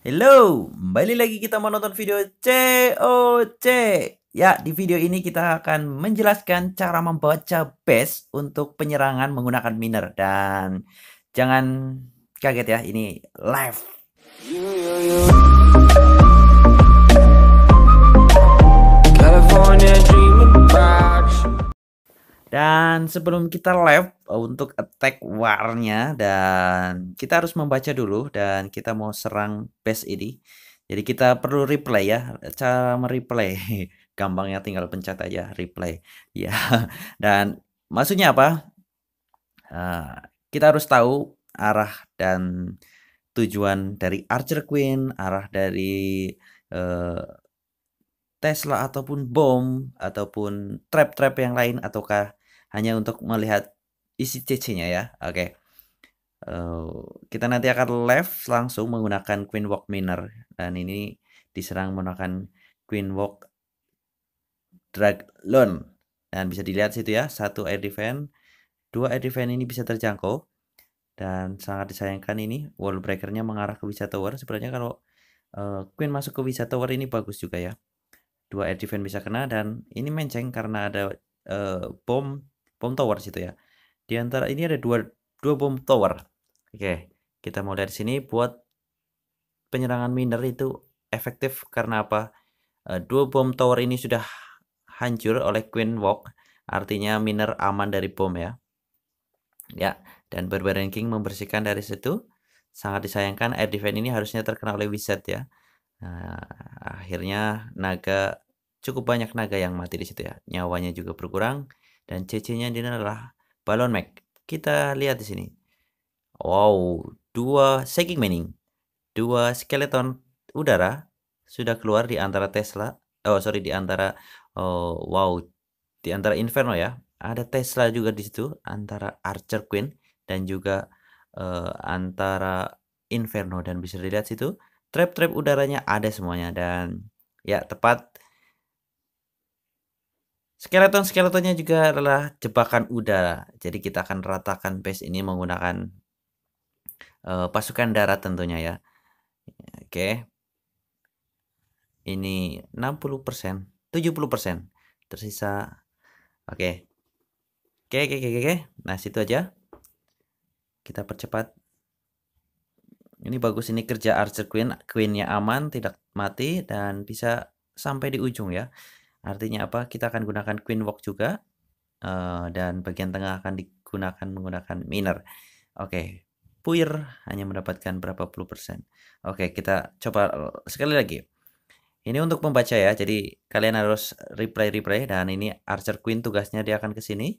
Hello, kembali lagi kita menonton video COC. Ya, di video ini kita akan menjelaskan cara membaca base untuk penyerangan menggunakan miner dan jangan kaget ya, ini live. Dan sebelum kita live uh, untuk attack warnya dan kita harus membaca dulu dan kita mau serang base ini. Jadi kita perlu replay ya, cara mereplay. Gampangnya tinggal pencet aja replay. Ya. Dan maksudnya apa? Ah, kita harus tahu arah dan tujuan dari Archer Queen, arah dari eh, Tesla ataupun bom ataupun trap-trap yang lain ataukah hanya untuk melihat isi CC-nya ya. Oke. Okay. Uh, eh, kita nanti akan left langsung menggunakan Queen Walk Miner dan ini diserang menggunakan Queen Walk dragon dan bisa dilihat situ ya satu air defense dua air defense ini bisa terjangkau dan sangat disayangkan ini wall breakernya mengarah ke Wisa Tower sebenarnya kalau uh, Queen masuk ke Wisa Tower ini bagus juga ya dua air defense bisa kena dan ini menceng karena ada uh, bom bom tower situ ya di antara ini ada dua dua bom tower oke kita mau dari sini buat penyerangan miner itu efektif karena apa eh, dua bom tower ini sudah hancur oleh Queen Walk artinya miner aman dari bom ya ya dan Barbarian Ranking membersihkan dari situ sangat disayangkan air defense ini harusnya terkena oleh wizard ya nah, akhirnya naga cukup banyak naga yang mati di situ ya nyawanya juga berkurang dan CC-nya di adalah balon Mac. Kita lihat di sini. Wow, dua shaking mining, dua skeleton udara sudah keluar di antara Tesla. Oh sorry di antara oh, wow di antara Inferno ya. Ada Tesla juga di situ antara Archer Queen dan juga uh, antara Inferno dan bisa dilihat situ trap-trap udaranya ada semuanya dan ya tepat Skeleton-skeletonnya juga adalah jebakan udara. Jadi kita akan ratakan base ini menggunakan uh, pasukan darat tentunya ya. Oke. Ini 60%, 70%. Tersisa Oke. Okay. Oke, okay, oke, okay, oke, oke. Nah, situ aja. Kita percepat. Ini bagus ini kerja Archer Queen, Queennya aman, tidak mati dan bisa sampai di ujung ya. Artinya apa? Kita akan gunakan queen walk juga uh, dan bagian tengah akan digunakan menggunakan miner. Oke, okay. puir hanya mendapatkan berapa puluh persen. Oke, okay, kita coba sekali lagi. Ini untuk membaca ya. Jadi kalian harus replay replay dan ini archer queen tugasnya dia akan ke sini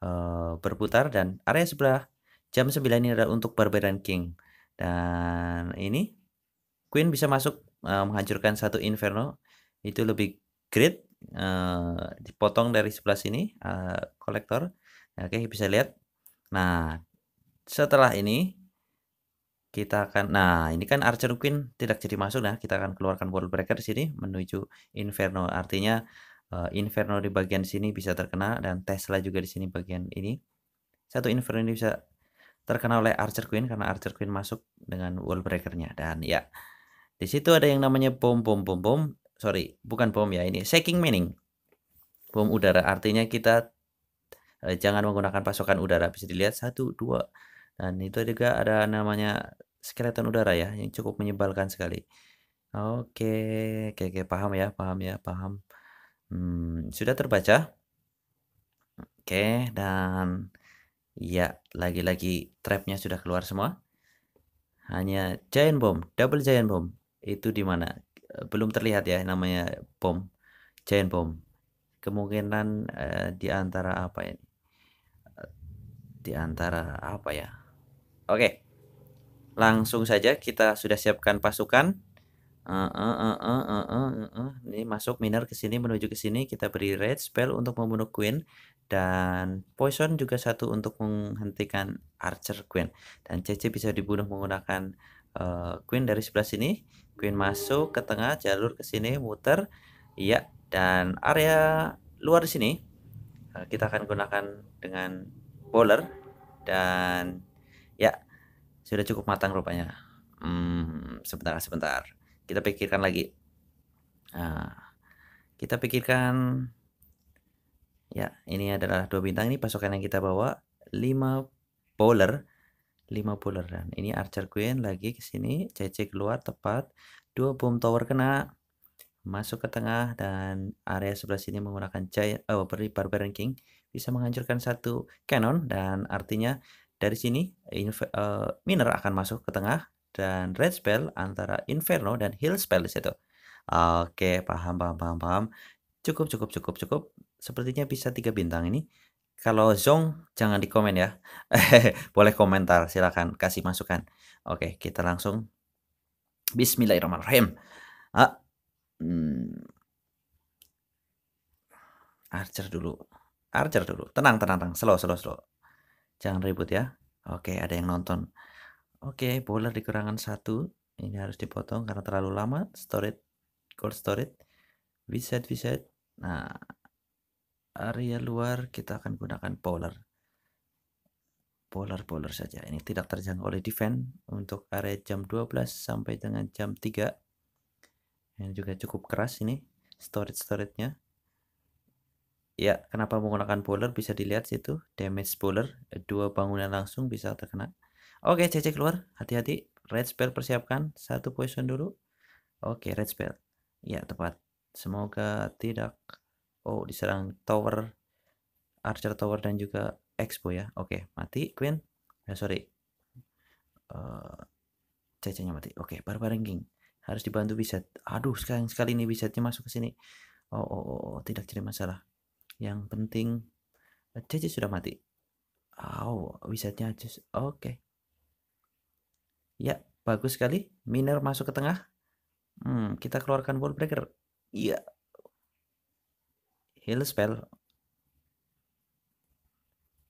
uh, berputar dan area sebelah jam 9 ini adalah untuk barbarian king. Dan ini queen bisa masuk uh, menghancurkan satu inferno itu lebih great Eh, dipotong dari sebelah sini uh, kolektor nah, oke okay, bisa lihat nah setelah ini kita akan nah ini kan Archer Queen tidak jadi masuk nah kita akan keluarkan World Breaker di sini menuju Inferno artinya uh, Inferno di bagian sini bisa terkena dan Tesla juga di sini bagian ini satu Inferno ini bisa terkena oleh Archer Queen karena Archer Queen masuk dengan world Breakernya dan ya di situ ada yang namanya bom bom bom bom sorry bukan bom ya ini shaking meaning bom udara artinya kita eh, jangan menggunakan pasokan udara bisa dilihat satu dua dan itu juga ada namanya skeleton udara ya yang cukup menyebalkan sekali oke oke, oke paham ya paham ya paham hmm, sudah terbaca oke dan ya lagi-lagi trapnya sudah keluar semua hanya giant bomb double giant bomb itu di mana belum terlihat ya namanya bom giant bom kemungkinan uh, di antara apa ini ya? di antara apa ya oke langsung saja kita sudah siapkan pasukan uh, uh, uh, uh, uh, uh, uh. ini masuk miner ke sini menuju ke sini kita beri red spell untuk membunuh queen dan poison juga satu untuk menghentikan archer queen dan cc bisa dibunuh menggunakan Eh, queen dari sebelah sini queen masuk ke tengah jalur ke sini muter iya dan area luar di sini eh, kita akan gunakan dengan bowler dan ya sudah cukup matang rupanya hmm, sebentar sebentar kita pikirkan lagi nah, kita pikirkan ya ini adalah dua bintang ini pasokan yang kita bawa 5 bowler lima bulan Ini Archer Queen lagi ke sini, CC keluar tepat. Dua bom tower kena. Masuk ke tengah dan area sebelah sini menggunakan Giant oh, eh, Barbarian King bisa menghancurkan satu cannon dan artinya dari sini uh, miner akan masuk ke tengah dan red spell antara inferno dan Hill spell di situ. Oke, paham paham paham paham. Cukup cukup cukup cukup. Sepertinya bisa tiga bintang ini. Kalau Zong jangan dikomen ya. Boleh komentar, silakan kasih masukan. Oke, kita langsung. Bismillahirrahmanirrahim. Ah, hmm. Archer dulu. Archer dulu. Tenang, tenang, tenang. Slow, slow, slow. Jangan ribut ya. Oke, ada yang nonton. Oke, bola dikurangan satu. Ini harus dipotong karena terlalu lama. Storage, Cold storage. Reset, reset. Nah, area luar kita akan gunakan polar polar polar saja ini tidak terjangkau oleh defense untuk area jam 12 sampai dengan jam 3 yang juga cukup keras ini storage storage nya ya kenapa menggunakan polar bisa dilihat situ damage polar dua bangunan langsung bisa terkena oke cek keluar hati-hati red spell persiapkan satu poison dulu oke red spell ya tepat semoga tidak oh diserang tower archer tower dan juga expo ya oke okay, mati queen ya sorry uh, eh, cecenya mati oke okay, bareng king harus dibantu wizard. Aduh, sekarang sekali ini wizardnya masuk ke sini. Oh, oh, oh, oh, tidak jadi masalah. Yang penting eh, CC sudah mati. Oh, wizardnya aja. Oke. Okay. Ya, bagus sekali. Miner masuk ke tengah. Hmm, kita keluarkan wall breaker. Iya, heal spell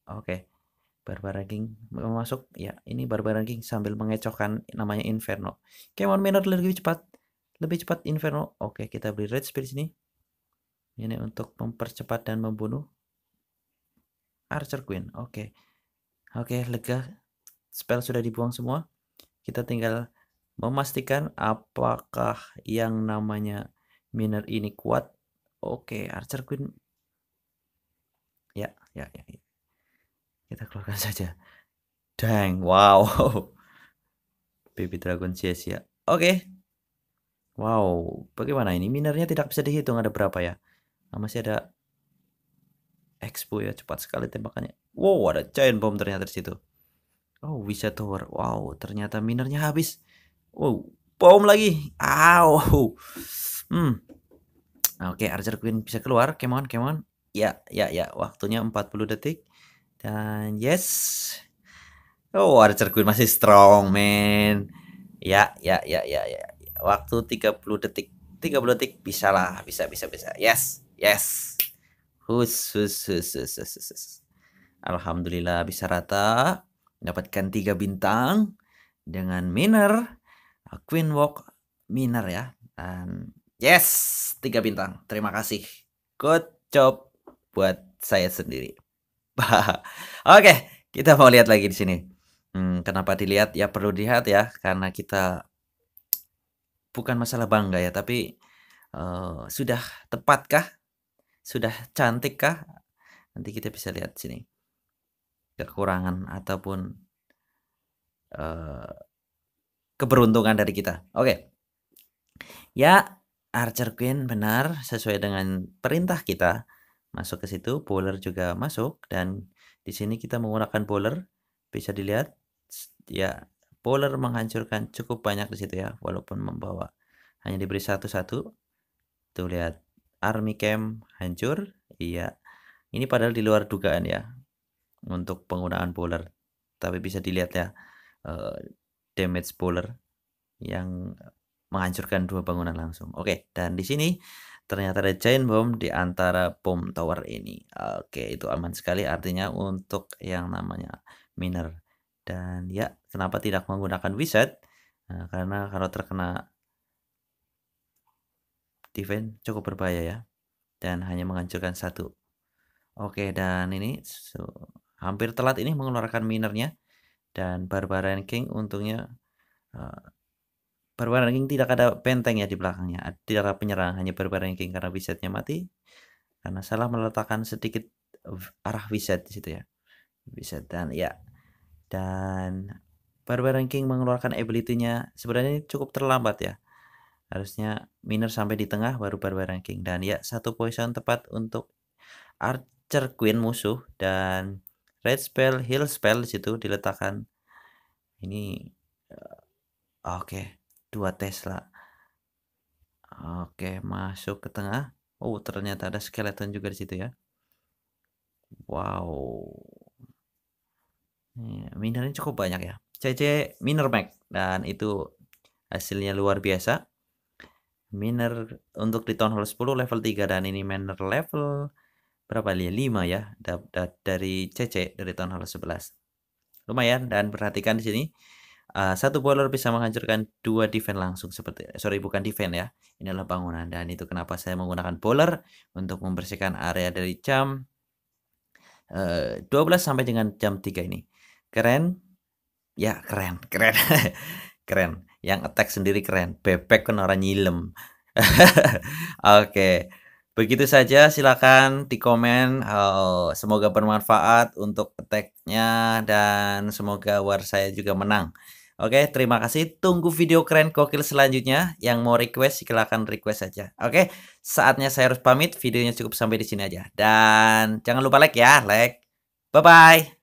oke okay. Barbara King masuk ya ini Barbara King sambil mengecohkan namanya Inferno Oke, okay, Minor lebih cepat lebih cepat Inferno oke okay, kita beli red speed sini ini untuk mempercepat dan membunuh Archer Queen oke okay. oke okay, lega spell sudah dibuang semua kita tinggal memastikan apakah yang namanya miner ini kuat Oke, Archer Queen. Ya, ya, ya, ya. Kita keluarkan saja. Dang, wow. Baby Dragon sia ya. Oke. Wow, bagaimana ini? Minernya tidak bisa dihitung ada berapa ya? Nah, masih ada expo ya, cepat sekali tembakannya. Wow, ada giant bomb ternyata di situ. Oh, bisa tower. Wow, ternyata minernya habis. Wow, bom lagi. Ow. Hmm, Nah, oke, okay, Archer Queen bisa keluar. Come on, come on. Ya, ya, ya. Waktunya 40 detik. Dan yes. Oh, Archer Queen masih strong, man. Ya, ya, ya, ya, ya. Waktu 30 detik. 30 detik bisa lah, bisa, bisa, bisa. Yes, yes. Hus, hus, hus, hus, hus, hus. hus. Alhamdulillah bisa rata. Dapatkan 3 bintang dengan miner. Queen Walk miner ya. Dan Yes, tiga bintang. Terima kasih. Good job buat saya sendiri. Oke, kita mau lihat lagi di sini. Hmm, kenapa dilihat? Ya perlu dilihat ya, karena kita bukan masalah bangga ya, tapi uh, sudah tepatkah? Sudah cantikkah? Nanti kita bisa lihat sini kekurangan ataupun uh, keberuntungan dari kita. Oke, okay. ya Archer Queen benar sesuai dengan perintah kita masuk ke situ bowler juga masuk dan di sini kita menggunakan bowler bisa dilihat ya bowler menghancurkan cukup banyak di situ ya walaupun membawa hanya diberi satu-satu tuh lihat army camp hancur iya ini padahal di luar dugaan ya untuk penggunaan bowler tapi bisa dilihat ya uh, damage bowler yang menghancurkan dua bangunan langsung. Oke, dan di sini ternyata ada giant bomb di antara bomb tower ini. Oke, itu aman sekali artinya untuk yang namanya miner. Dan ya, kenapa tidak menggunakan wizard? Nah, karena kalau terkena defense cukup berbahaya ya. Dan hanya menghancurkan satu. Oke, dan ini so, hampir telat ini mengeluarkan minernya. Dan Barbarian King untungnya uh, Barbarian King tidak ada benteng ya di belakangnya. Tidak ada penyerang, hanya Barbarian King karena wizardnya mati. Karena salah meletakkan sedikit arah wizard di situ ya. Wizard dan ya. Dan Barbarian King mengeluarkan ability-nya sebenarnya ini cukup terlambat ya. Harusnya miner sampai di tengah baru Barbarian King dan ya satu poison tepat untuk Archer Queen musuh dan red spell, heal spell di situ diletakkan. Ini eh, oke. okay dua Tesla. Oke, masuk ke tengah. Oh, ternyata ada skeleton juga di situ ya. Wow. Iya, minernya cukup banyak ya. CC Miner mac dan itu hasilnya luar biasa. Miner untuk di Town Hall 10 level 3 dan ini Miner level berapa ya? 5 ya. dari CC dari Town Hall 11. Lumayan dan perhatikan di sini Uh, satu boiler bisa menghancurkan dua defense langsung seperti sorry bukan defense ya ini adalah bangunan dan itu kenapa saya menggunakan boiler untuk membersihkan area dari jam uh, eh, 12 sampai dengan jam 3 ini keren ya keren keren keren yang attack sendiri keren bebek kan orang nyilem oke okay. begitu saja silakan di komen oh, semoga bermanfaat untuk attacknya dan semoga war saya juga menang Oke, terima kasih. Tunggu video keren kokil selanjutnya. Yang mau request silahkan request saja. Oke, saatnya saya harus pamit. Videonya cukup sampai di sini aja. Dan jangan lupa like ya, like. Bye bye.